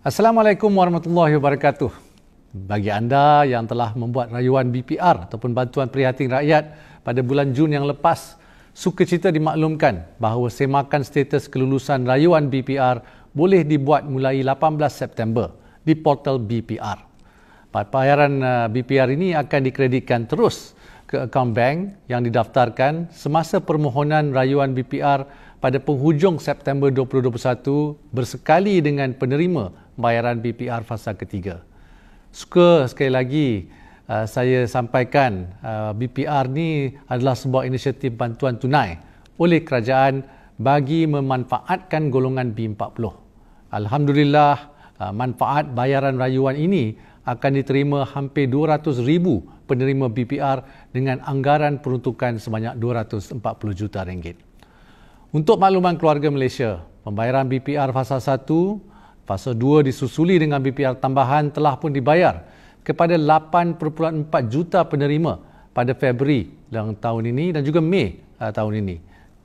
Assalamualaikum warahmatullahi wabarakatuh. Bagi anda yang telah membuat rayuan BPR ataupun bantuan prihatin rakyat pada bulan Jun yang lepas, sukacita dimaklumkan bahawa semakan status kelulusan rayuan BPR boleh dibuat mulai 18 September di portal BPR. Pembayaran uh, BPR ini akan dikreditkan terus ke akaun bank yang didaftarkan semasa permohonan rayuan BPR pada penghujung September 2021 bersekali dengan penerima pembayaran BPR fasa ketiga. Suka sekali lagi uh, saya sampaikan uh, BPR ni adalah sebuah inisiatif bantuan tunai oleh kerajaan bagi memanfaatkan golongan B40. Alhamdulillah uh, manfaat bayaran rayuan ini akan diterima hampir 200 ribu penerima BPR dengan anggaran peruntukan sebanyak 240 juta ringgit. Untuk makluman keluarga Malaysia, pembayaran BPR fasa Fasa 2 disusuli dengan BPR tambahan telah pun dibayar kepada 8.4 juta penerima pada Februari dalam tahun ini dan juga Mei uh, tahun ini.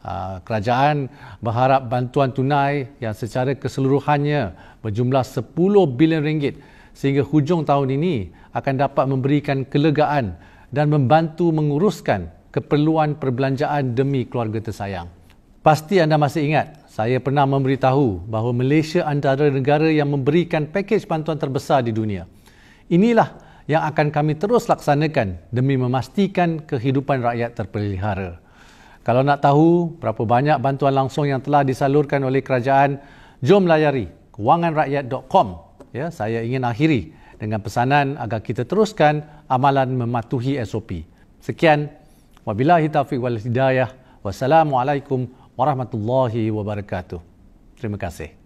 Uh, kerajaan berharap bantuan tunai yang secara keseluruhannya berjumlah 10 bilion ringgit sehingga hujung tahun ini akan dapat memberikan kelegaan dan membantu menguruskan keperluan perbelanjaan demi keluarga tersayang. Pasti anda masih ingat saya pernah memberitahu bahawa Malaysia antara negara yang memberikan pakej bantuan terbesar di dunia. Inilah yang akan kami terus laksanakan demi memastikan kehidupan rakyat terpelihara. Kalau nak tahu berapa banyak bantuan langsung yang telah disalurkan oleh kerajaan, jom layari kewanganrakyat.com. Ya, saya ingin akhiri dengan pesanan agar kita teruskan amalan mematuhi SOP. Sekian, wabillahi taufiq wal hidayah. Wassalamualaikum warahmatullahi wabarakatuh. Terima kasih.